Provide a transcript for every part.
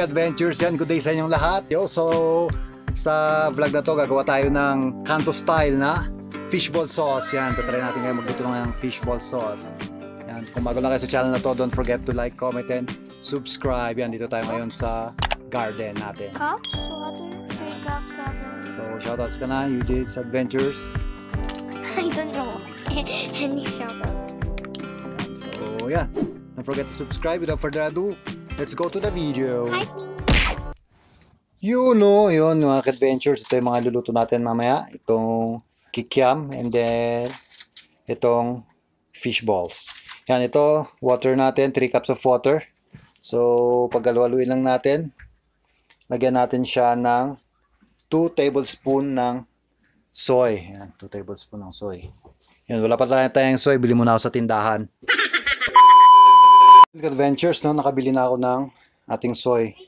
Adventures yan. Good day sa inyong lahat. Yo, so sa vlog na to gagawa tayo ng kanto style na fishball sauce. Yan, tatry natin ngayon magluto ng fishball sauce. Yan, kung bago lang kayo sa channel na to, don't forget to like, comment, and subscribe. Yan, dito tayo ngayon sa garden natin. Cops? Water? Cops? So, shoutouts ka na, you did adventures. I don't know any shoutouts. So, yeah. Don't forget to subscribe. Without further ado, Let's go to the video. Hi. Yun o, yun mga adventures Ito yung mga luluto natin mamaya. Itong kikiam and then itong fish balls. Yan, ito, water natin, 3 cups of water. So, paghalu-haluin lang natin. Lagyan natin siya ng 2 tablespoon ng soy. Yan, 2 tablespoon ng soy. Yan, wala pa tayong soy, bili muna ako sa tindahan. Adventures, no, nakabili na ako ng ating soy.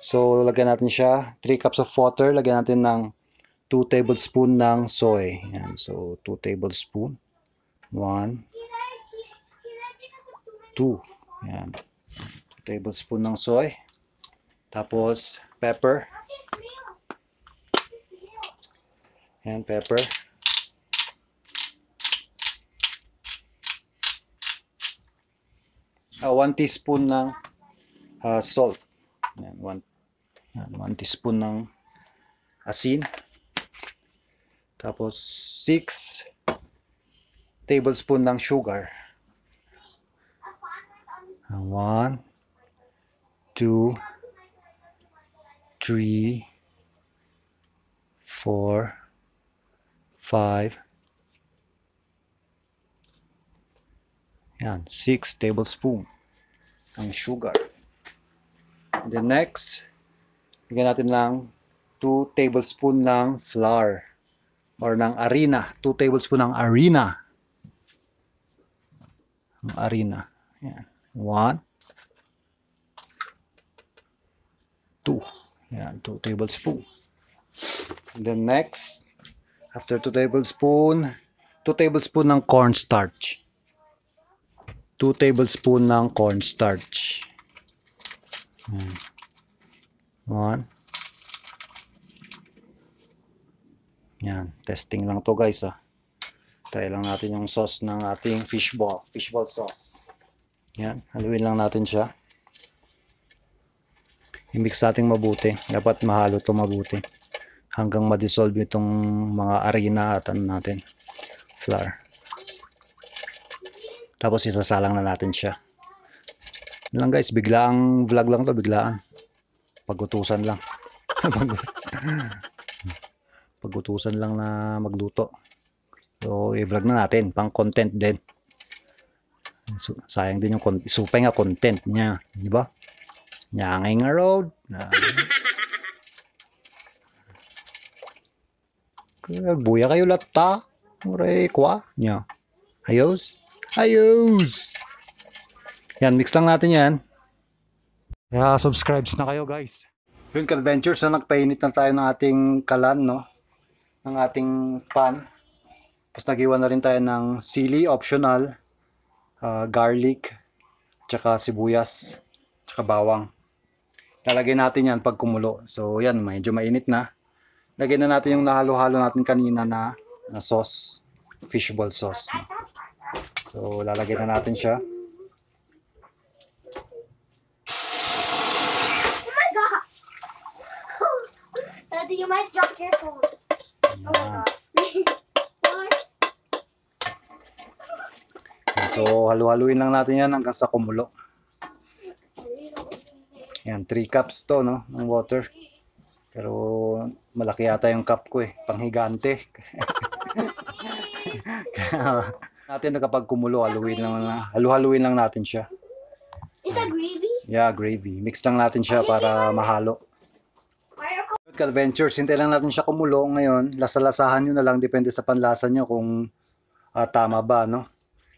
So, lagyan natin siya. 3 cups of water. Lagyan natin ng 2 tablespoon ng soy. Yan. So, 2 tablespoon. 1. 2. Yan. 2 tablespoon ng soy. Tapos, pepper. Yan, pepper. uh, ah, 1 teaspoon ng uh, salt. Yan, 1, yan, 1 teaspoon ng asin. Tapos 6 tablespoon ng sugar. 1 2 3 4 5 Yan, 6 tablespoon ang sugar. The next, bigyan natin lang 2 tablespoon ng flour or ng arena. 2 tablespoon ng arena. Ng arena. Yan. 1 2. Yan, 2 tablespoon. The next, after 2 tablespoon, 2 tablespoon ng cornstarch. 2 tablespoon ng cornstarch. Hmm. One. Yan. Testing lang to guys ah. Try lang natin yung sauce ng ating fishball. Fishball sauce. Yan. Haluin lang natin siya. I-mix natin mabuti. Dapat mahalo to mabuti. Hanggang madissolve itong mga arena atan natin. Flour. Tapos isasalang na natin siya. Yan lang guys, biglang vlog lang to, biglaan. Pagutusan lang. Pagutusan lang na magluto. So, i-vlog na natin, pang content din. So, sayang din yung content. Supay nga content niya, di ba? Nyangay nga road. Uh, Nagbuya kayo lahat ta. Ure, kwa. niya. Ayos. Ayos! Yan, mix lang natin yan. yeah, subscribes na kayo guys. Yun ka-adventures na nagpainit na tayo ng ating kalan, no? Ng ating pan. Tapos nagiwan na rin tayo ng sili, optional, uh, garlic, tsaka sibuyas, tsaka bawang. Lalagay natin yan pag kumulo. So yan, medyo mainit na. Lagyan na natin yung nahalo-halo natin kanina na, na sauce, fishball sauce. No? So, lalagay na natin siya. Oh my God! Daddy, you might drop your phone. Oh so, halu-haluin lang natin yan hanggang sa kumulo. Yan, 3 cups to, no, ng water. Pero, malaki yata yung cup ko eh. Panghigante. natin na kapag kumulo, haluin lang, na, halu lang natin siya. Is that gravy? Yeah, gravy. Mix lang natin siya para mahalo. Adventures, hintay lang natin siya kumulo ngayon. Lasalasahan nyo na lang, depende sa panlasa nyo kung uh, tama ba, no?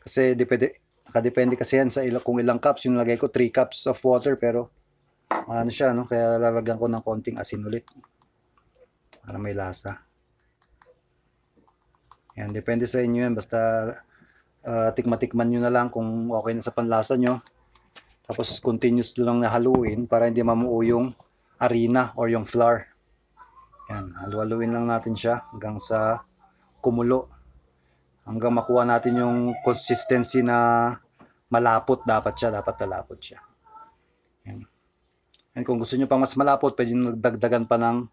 Kasi depende, nakadepende kasi yan sa ilang, kung ilang cups. Yung lagay ko, 3 cups of water, pero ano siya, no? Kaya lalagyan ko ng konting asin ulit. Para may lasa. Yan, depende sa inyo yan. Basta uh, ah, tikmatikman nyo na lang kung okay na sa panlasa nyo. Tapos continuous lang na haluin para hindi mamuo yung arena or yung flour. Yan, halu-haluin lang natin siya hanggang sa kumulo. Hanggang makuha natin yung consistency na malapot dapat siya, dapat malapot siya. Yan. And kung gusto niyo pang mas malapot, pwede nyo dagdagan pa ng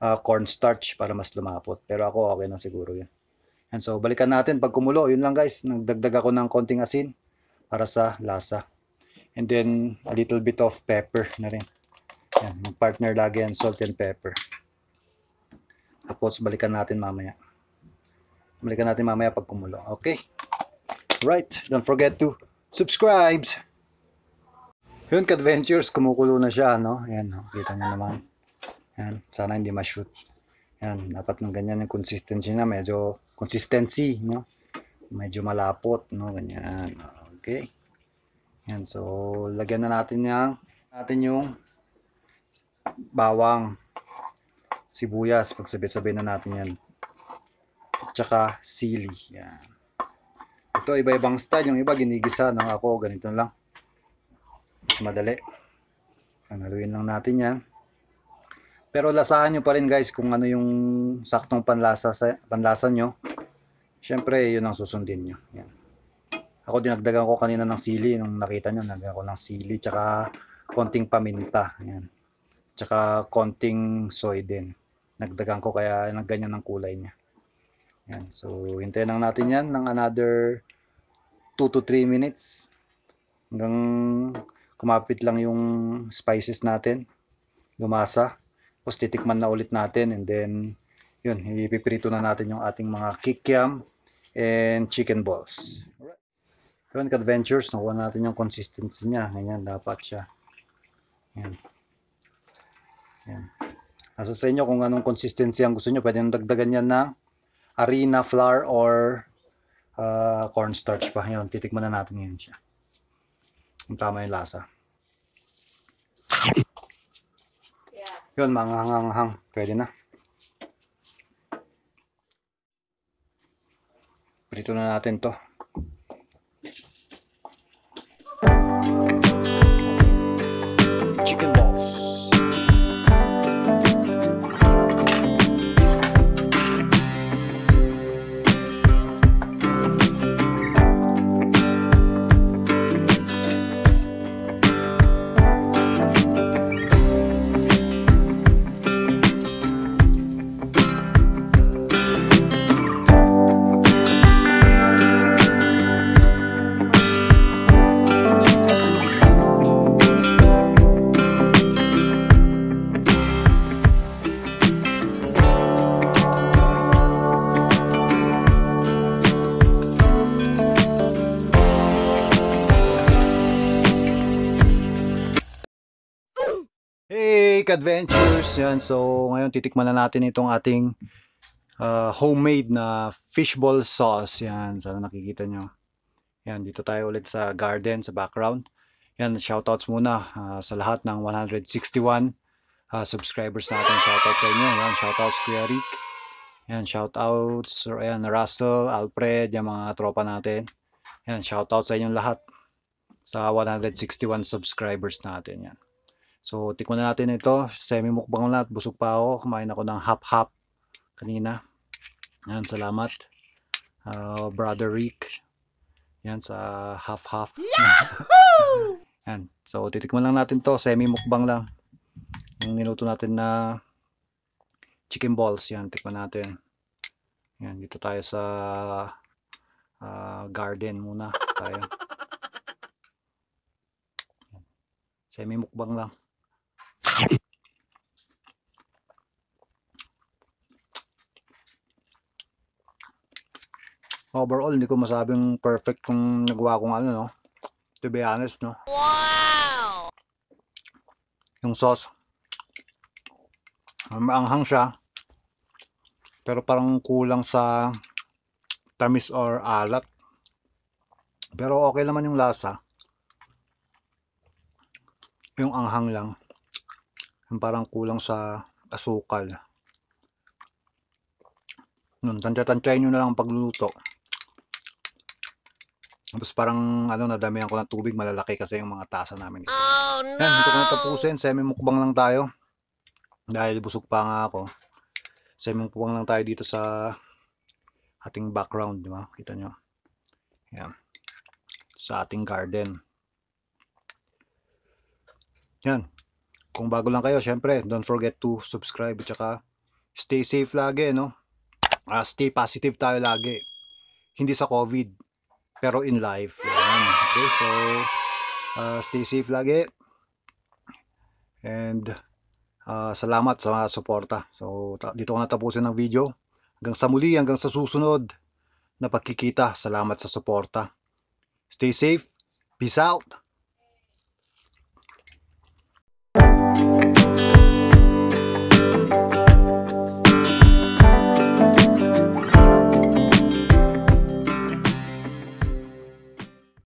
uh, cornstarch para mas lumapot. Pero ako okay na siguro yan. And so, balikan natin pag kumulo. Yun lang guys, nagdagdag ako ng konting asin para sa lasa. And then, a little bit of pepper na rin. Yan, magpartner lagi yan, salt and pepper. Tapos, balikan natin mamaya. Balikan natin mamaya pag kumulo. Okay? Right, don't forget to subscribe! Yun, Kadventures, kumukulo na siya, no? Ayan, no? kita nyo naman. Yan, sana hindi ma-shoot. Ayan, dapat ng ganyan yung consistency na medyo consistency, no? Medyo malapot, no? Ganyan. Okay. Yan. So, lagyan na natin yung, natin yung bawang, sibuyas. Pagsabi-sabi na natin yan. At saka sili. Yan. Ito, iba-ibang style. Yung iba, ginigisa. No? Ako, ganito lang. Mas madali. Ang haluin lang natin yan. Pero lasahan nyo pa rin guys kung ano yung saktong panlasa, sa, panlasa nyo. Siyempre, yun ang susundin nyo. Yan. Ako dinagdagan ko kanina ng sili. Nung nakita nyo, nagdagan ko ng sili. Tsaka konting paminta. Yan. Tsaka konting soy din. Nagdagan ko kaya nagganyan ng kulay niya. Yan. So, hintayin lang natin yan ng another 2 to 3 minutes. Hanggang kumapit lang yung spices natin. Lumasa. Tapos titikman na ulit natin and then yun, ipiprito na natin yung ating mga kikyam and chicken balls. Yun, adventures nakuha natin yung consistency niya. Ganyan, dapat siya. Yan. Yan. Nasa sa inyo kung anong consistency ang gusto nyo. Pwede nyo dagdagan yan na harina, flour, or uh, cornstarch pa. Yun, titikman na natin ngayon siya. Ang tama yung lasa. Yun, manganganghang. Pwede na. Prito na natin to. Quick Adventures. Yan. So, ngayon titikman na natin itong ating uh, homemade na fishball sauce. Yan. Sana nakikita nyo. Yan. Dito tayo ulit sa garden, sa background. Yan. Shoutouts muna uh, sa lahat ng 161 uh, ah, subscribers natin. Shoutouts sa inyo. Yan. Shoutouts Kuya Rick. Yan. Shoutouts. Yan. Russell, Alfred, yung mga tropa natin. Yan. Shoutouts sa inyong lahat sa 161 subscribers natin. Yan. So, tikman na natin ito. Semi-mukbang na at busog pa ako. Kumain ako ng hap-hap kanina. Yan, salamat. Uh, Brother Rick. Yan, sa half-half. Yan. So, titikman lang natin to. Semi-mukbang lang. Yung niluto natin na chicken balls. Yan, tikman natin. Yan, dito tayo sa uh, garden muna. Tayo. Semi-mukbang lang overall hindi ko masabing perfect kung nagawa kong ano no to be honest no wow yung sauce maanghang siya pero parang kulang sa tamis or alat pero okay naman yung lasa yung anghang lang parang kulang sa asukal nun tansya-tansyain nyo na lang pagluluto tapos parang ano nadamihan ko ng tubig malalaki kasi yung mga tasa namin dito. Oh no! Yan, ito ko na tapusin. Semi-mukbang lang tayo. Dahil busog pa nga ako. Semi-mukbang lang tayo dito sa ating background, di ba? Kita nyo. Yan. Sa ating garden. Yan. Kung bago lang kayo, syempre, don't forget to subscribe at saka stay safe lagi, no? Uh, stay positive tayo lagi. Hindi sa COVID, pero in life. Yan. Okay, so uh, stay safe lagi. And uh, salamat sa mga suporta. So dito ko natapusin ang video. Hanggang sa muli, hanggang sa susunod na pagkikita. Salamat sa suporta. Stay safe. Peace out.